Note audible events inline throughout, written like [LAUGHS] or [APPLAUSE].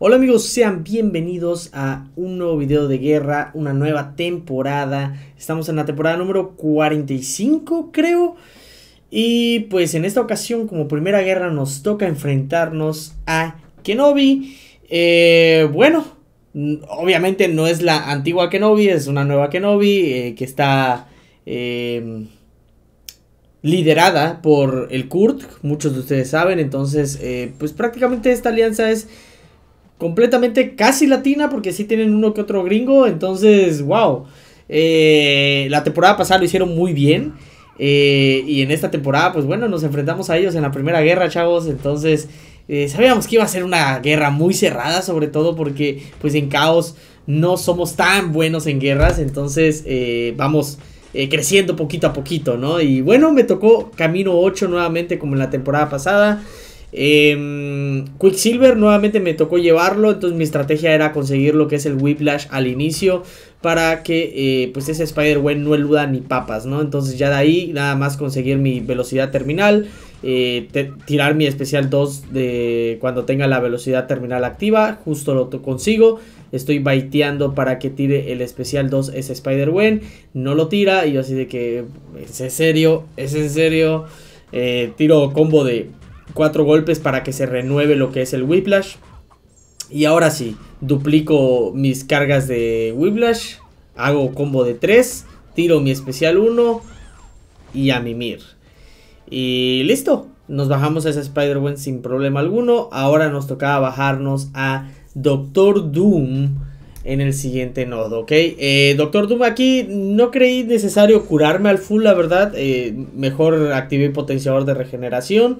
Hola amigos, sean bienvenidos a un nuevo video de guerra, una nueva temporada. Estamos en la temporada número 45, creo. Y pues en esta ocasión, como primera guerra, nos toca enfrentarnos a Kenobi. Eh, bueno, obviamente no es la antigua Kenobi, es una nueva Kenobi eh, que está... Em, liderada por el Kurt, muchos de ustedes saben, entonces eh, pues prácticamente esta alianza es completamente casi latina, porque sí tienen uno que otro gringo, entonces, wow. Eh, la temporada pasada lo hicieron muy bien. Eh, y en esta temporada, pues bueno, nos enfrentamos a ellos en la primera guerra, chavos. Entonces, eh, sabíamos que iba a ser una guerra muy cerrada, sobre todo porque, pues en caos no somos tan buenos en guerras. Entonces, vamos creciendo poquito a poquito, ¿no? Y bueno, me tocó camino 8 nuevamente como en la temporada pasada. Eh, Quicksilver nuevamente me tocó llevarlo, entonces mi estrategia era conseguir lo que es el Whiplash al inicio para que eh, pues ese spider Wen no eluda ni papas, ¿no? Entonces ya de ahí nada más conseguir mi velocidad terminal, eh, tirar mi especial 2 de cuando tenga la velocidad terminal activa, justo lo consigo. Estoy baiteando para que tire el especial 2 ese spider Wen no lo tira y yo así de que, ¿es en serio? ¿Es en serio? Eh, tiro combo de cuatro golpes para que se renueve lo que es el Whiplash. Y ahora sí, duplico mis cargas de Whiplash, hago combo de 3, tiro mi especial 1 y a mimir. Y listo, nos bajamos a esa Spider-Man sin problema alguno. Ahora nos tocaba bajarnos a Doctor Doom en el siguiente nodo, ¿ok? Eh, Doctor Doom aquí no creí necesario curarme al full, la verdad. Eh, mejor activé potenciador de regeneración.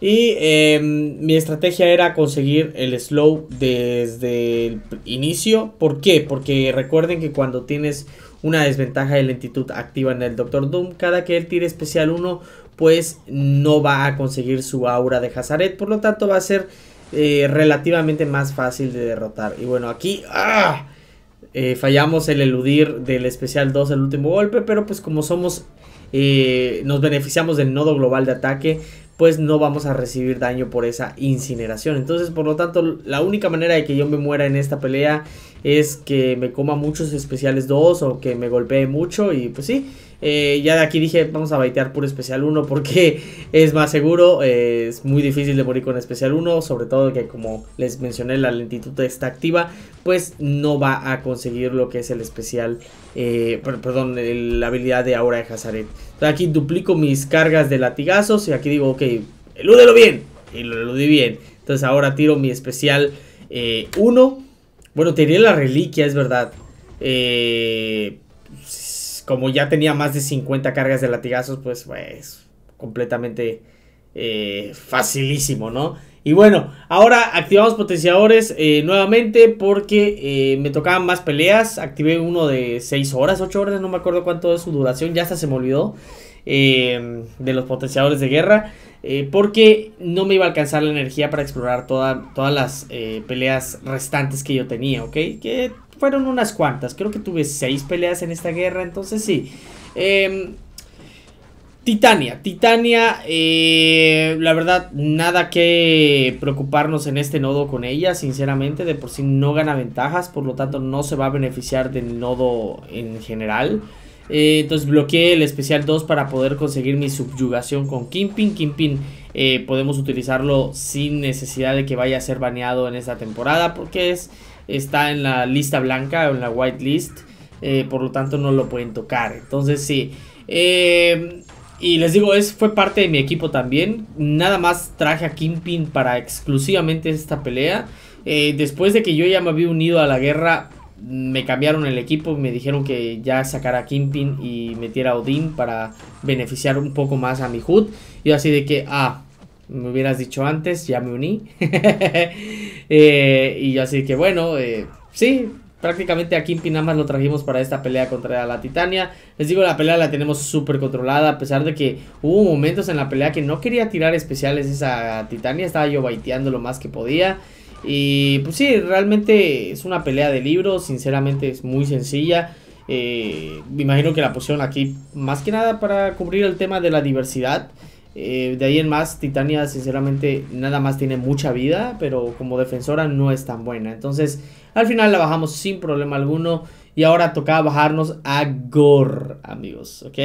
Y em, mi estrategia era conseguir el slow desde el inicio. ¿Por qué? Porque recuerden que cuando tienes una desventaja de lentitud activa en el Doctor Doom, cada que él tire especial 1, pues no va a conseguir su aura de Hazaret. Por lo tanto, va a ser eh, relativamente más fácil de derrotar. Y bueno, aquí... ¡ah! Eh, fallamos el eludir del especial 2 el último golpe, pero pues como somos... Eh, nos beneficiamos del nodo global de ataque, pues no vamos a recibir daño por esa incineración. Entonces, por lo tanto, la única manera de que yo me muera en esta pelea es que me coma muchos especiales 2 o que me golpee mucho y pues sí, eh, ya de aquí dije, vamos a baitear puro especial 1 porque [LAUGHS] es más seguro. Eh, es muy difícil de morir con especial 1. Sobre todo que como les mencioné, la lentitud está activa. Pues no va a conseguir lo que es el especial. Eh, perdón, la habilidad de ahora de Hazaret. Entonces aquí duplico mis cargas de latigazos. Y aquí digo, ok, elúdelo bien. Y lo eludí bien. Entonces ahora tiro mi especial 1. bueno, tenía la reliquia, es verdad. Eh como ya tenía más de 50 cargas de latigazos, pues, es completamente eh, facilísimo, ¿no? Y bueno, ahora activamos potenciadores eh, nuevamente porque eh, me tocaban más peleas. Activé uno de 6 horas, 8 horas, no me acuerdo cuánto es su duración, ya hasta se me olvidó. Em, de los potenciadores de guerra. porque no me iba a alcanzar la energía para explorar todas las peleas restantes que yo tenía, ¿ok? Que fueron unas cuantas. Creo que tuve seis peleas en esta guerra, entonces sí. Em, Titania, Titania, eh, la verdad, nada que preocuparnos en este nodo con ella, sinceramente, de por sí no gana ventajas, por lo tanto no se va a beneficiar del nodo en general. Eh, entonces bloqueé el especial 2 para poder conseguir mi subyugación con Kimpin. Kimpin eh, podemos utilizarlo sin necesidad de que vaya a ser baneado en esta temporada porque es está en la lista blanca en la white list. Eh, por lo tanto, no lo pueden tocar. Entonces, sí. Eh, y les digo, es, fue parte de mi equipo también. Nada más traje a Kingpin para exclusivamente esta pelea. Eh, después de que yo ya me había unido a la guerra, me cambiaron el equipo. Me dijeron que ya sacara a Kingpin y metiera a Odin para beneficiar un poco más a mi hood Y así de que, ah, me hubieras dicho antes, ya me uní. [LAUGHS] Eh, y así que bueno, eh, sí, prácticamente aquí en Pinamas lo trajimos para esta pelea contra la Titania. Les digo, la pelea la tenemos súper controlada, a pesar de que hubo momentos en la pelea que no quería tirar especiales esa Titania, estaba yo baiteando lo más que podía. Y pues sí, realmente es una pelea de libros sinceramente es muy sencilla. Eh, me imagino que la pusieron aquí más que nada para cubrir el tema de la diversidad. Eh, de ahí en más, Titania sinceramente nada más tiene mucha vida, pero como defensora no es tan buena. Entonces, al final la bajamos sin problema alguno. Y ahora tocaba bajarnos a Gore, amigos, ¿ok?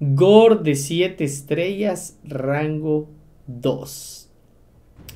Gore de 7 estrellas, rango 2.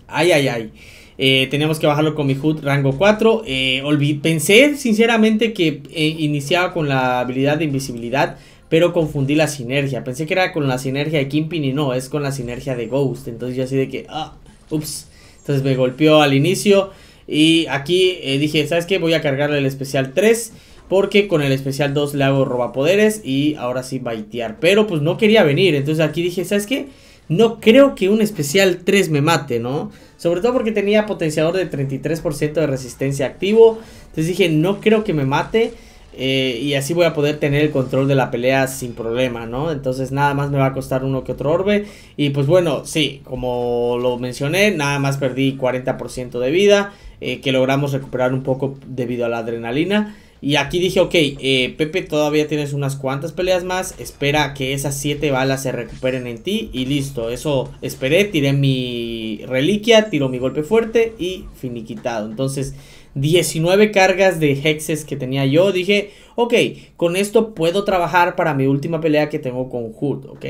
Ay, ay, ay. Eh, teníamos que bajarlo con mi HUD rango 4. Eh, pensé sinceramente que iniciaba con la habilidad de invisibilidad pero confundí la sinergia. Pensé que era con la sinergia de Kimpin y no, es con la sinergia de Ghost. Entonces yo así de que, ah, ups. Entonces me golpeó al inicio y aquí eh, dije, ¿sabes qué? Voy a cargarle el especial 3 porque con el especial 2 le hago robapoderes y ahora sí baitear. Pero pues no quería venir, entonces aquí dije, ¿sabes qué? No creo que un especial 3 me mate, ¿no? Sobre todo porque tenía potenciador de 33% de resistencia activo. Entonces dije, no creo que me mate. Eh, y así voy a poder tener el control de la pelea sin problema, ¿no? Entonces nada más me va a costar uno que otro orbe. Y pues bueno, sí, como lo mencioné, nada más perdí 40% de vida, eh, que logramos recuperar un poco debido a la adrenalina. Y aquí dije, ok, eh, Pepe, todavía tienes unas cuantas peleas más. Espera que esas 7 balas se recuperen en ti. Y listo, eso esperé. Tiré mi reliquia, tiro mi golpe fuerte y finiquitado. Entonces, 19 cargas de hexes que tenía yo, dije, ok, con esto puedo trabajar para mi última pelea que tengo con Hood, ok.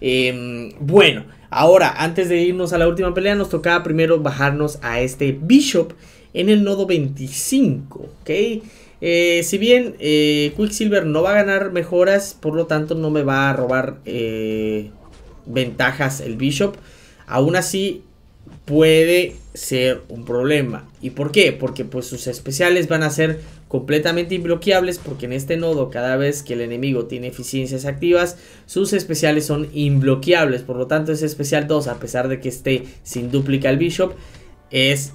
Em, bueno, ahora, antes de irnos a la última pelea, nos tocaba primero bajarnos a este Bishop en el nodo 25, ok. Eh, si bien eh, Quicksilver no va a ganar mejoras, por lo tanto no me va a robar eh, ventajas el Bishop. Aún así, puede ser un problema. ¿Y por qué? Porque pues sus especiales van a ser completamente inbloqueables porque en este nodo cada vez que el enemigo tiene eficiencias activas, sus especiales son inbloqueables. Por lo tanto, ese especial 2, a pesar de que esté sin duplica el bishop, es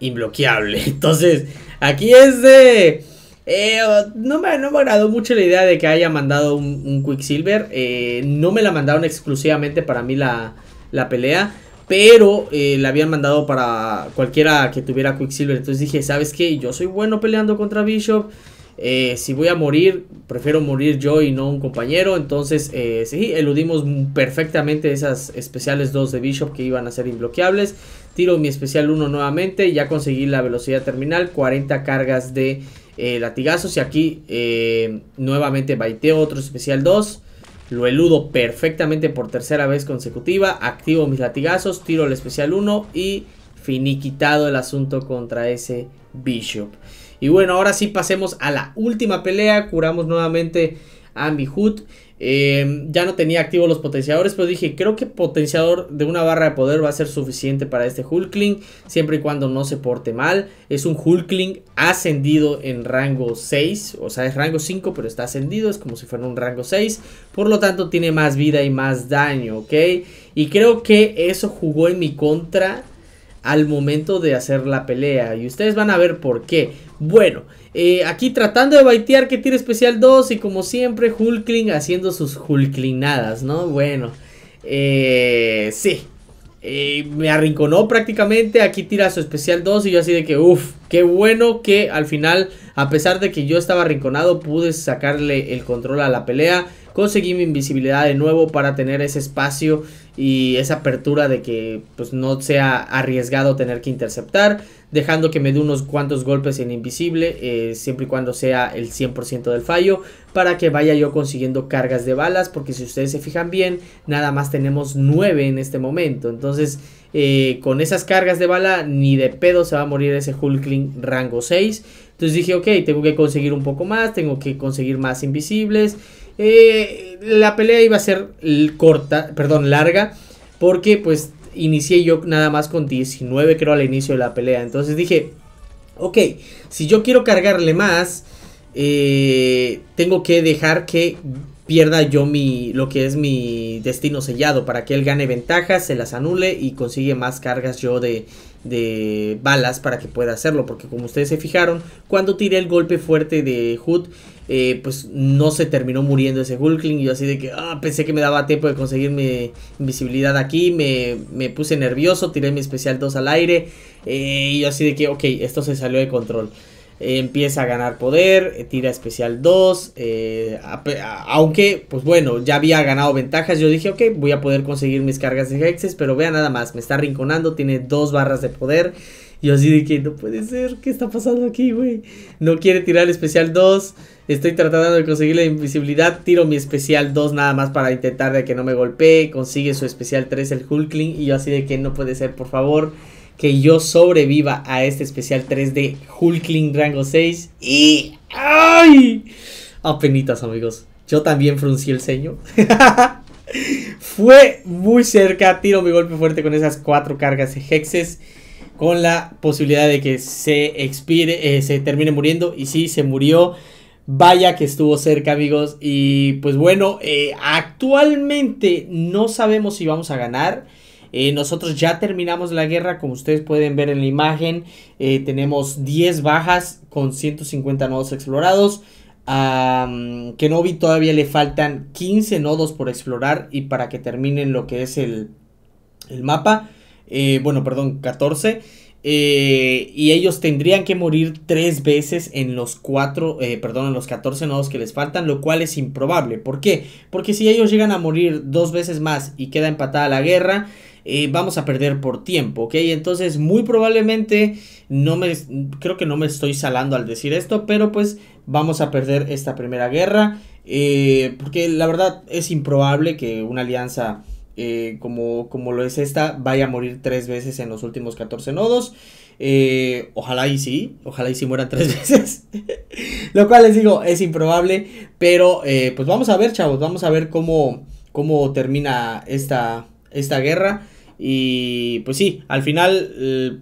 inbloqueable. [LAUGHS] Entonces, aquí es de... Eh, no, me, no me agradó mucho la idea de que haya mandado un, Quicksilver. Eh, no me la mandaron exclusivamente para mí la, la pelea pero eh, le la habían mandado para cualquiera que tuviera Quicksilver. Entonces dije, ¿sabes qué? Yo soy bueno peleando contra Bishop. Eh, si voy a morir, prefiero morir yo y no un compañero. Entonces, eh, sí, eludimos perfectamente esas especiales 2 de Bishop que iban a ser inbloqueables. Tiro mi especial 1 nuevamente. ya conseguí la velocidad terminal. 40 cargas de latigazos. Y aquí nuevamente baiteo otro especial 2. Lo eludo perfectamente por tercera vez consecutiva. Activo mis latigazos, tiro el especial 1 y finiquitado el asunto contra ese Bishop. Y bueno, ahora sí pasemos a la última pelea. Curamos nuevamente Ambi Hood. Em, ya no tenía activos los potenciadores, pero dije, creo que potenciador de una barra de poder va a ser suficiente para este Hulkling, siempre y cuando no se porte mal. Es un Hulkling ascendido en rango 6, o sea, es rango 5, pero está ascendido, es como si fuera un rango 6. Por lo tanto, tiene más vida y más daño, ¿ok? Y creo que eso jugó en mi contra al momento de hacer la pelea. Y ustedes van a ver por qué. Bueno, eh, aquí tratando de baitear que tire especial 2 y como siempre Hulkling haciendo sus Hulklinadas, ¿no? Bueno, eh, sí. Eh, me arrinconó prácticamente, aquí tira su especial 2 y yo así de que, uff, qué bueno que al final, a pesar de que yo estaba arrinconado, pude sacarle el control a la pelea conseguí mi invisibilidad de nuevo para tener ese espacio y esa apertura de que pues no sea arriesgado tener que interceptar, dejando que me dé unos cuantos golpes en invisible, eh, siempre y cuando sea el 100% del fallo, para que vaya yo consiguiendo cargas de balas, porque si ustedes se fijan bien, nada más tenemos 9 en este momento, entonces... Eh, con esas cargas de bala ni de pedo se va a morir ese Hulkling rango 6 entonces dije ok tengo que conseguir un poco más tengo que conseguir más invisibles eh, la pelea iba a ser corta, perdón, larga, porque pues inicié yo nada más con 19 creo al inicio de la pelea. Entonces dije, ok, si yo quiero cargarle más, eh, tengo que dejar que pierda yo mi lo que es mi destino sellado para que él gane ventajas, se las anule y consigue más cargas yo de, de balas para que pueda hacerlo porque como ustedes se fijaron cuando tiré el golpe fuerte de Hood eh, pues no se terminó muriendo ese Hulkling y yo así de que ah, pensé que me daba tiempo de conseguir mi invisibilidad aquí me, puse nervioso tiré mi especial 2 al aire eh, y yo así de que ok esto se salió de control eh, empieza a ganar poder, eh, tira especial 2, eh, aunque, pues bueno, ya había ganado ventajas, yo dije, ok, voy a poder conseguir mis cargas de hexes, pero vea nada más, me está rinconando, tiene dos barras de poder, y yo así de que, no puede ser, ¿qué está pasando aquí, güey? No quiere tirar especial 2, estoy tratando de conseguir la invisibilidad, tiro mi especial 2 nada más para intentar de que no me golpee, consigue su especial 3 el Hulkling, y yo así de que, no puede ser, por favor que yo sobreviva a este especial 3D Hulkling Rango 6. Y... ¡Ay! Apenitas, amigos. Yo también fruncí el ceño. [LAUGHS] Fue muy cerca. Tiro mi golpe fuerte con esas cuatro cargas de hexes. Con la posibilidad de que se expire, eh, se termine muriendo. Y sí, se murió. Vaya que estuvo cerca, amigos. Y pues bueno, eh, actualmente no sabemos si vamos a ganar. Eh, nosotros ya terminamos la guerra, como ustedes pueden ver en la imagen, eh, tenemos 10 bajas con 150 nodos explorados. A Kenobi todavía le faltan 15 nodos por explorar y para que terminen lo que es el, mapa. Eh, bueno, perdón, 14. y ellos tendrían que morir 3 veces en los cuatro, perdón, en los 14 nodos que les faltan, lo cual es improbable. ¿Por qué? Porque si ellos llegan a morir dos veces más y queda empatada la guerra, vamos a perder por tiempo, ¿ok? Entonces muy probablemente no me, creo que no me estoy salando al decir esto, pero pues vamos a perder esta primera guerra, eh, porque la verdad es improbable que una alianza... Eh, como, como lo es esta, vaya a morir tres veces en los últimos 14 nodos. Eh, ojalá y sí, ojalá y sí mueran tres [LAUGHS] veces. lo cual les digo, es improbable. Pero pues vamos a ver, chavos, vamos a ver cómo, cómo termina esta, esta guerra. Y pues sí, al final eh,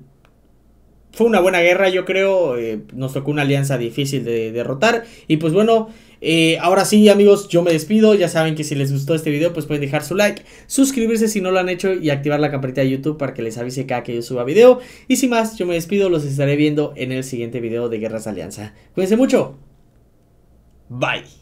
fue una buena guerra, yo creo. Eh, nos tocó una alianza difícil de derrotar. Y pues bueno, eh, ahora sí, amigos, yo me despido. Ya saben que si les gustó este video, pues pueden dejar su like, suscribirse si no lo han hecho y activar la campanita de YouTube para que les avise cada que yo suba video. Y sin más, yo me despido. Los estaré viendo en el siguiente video de Guerras Alianza. Cuídense mucho. Bye.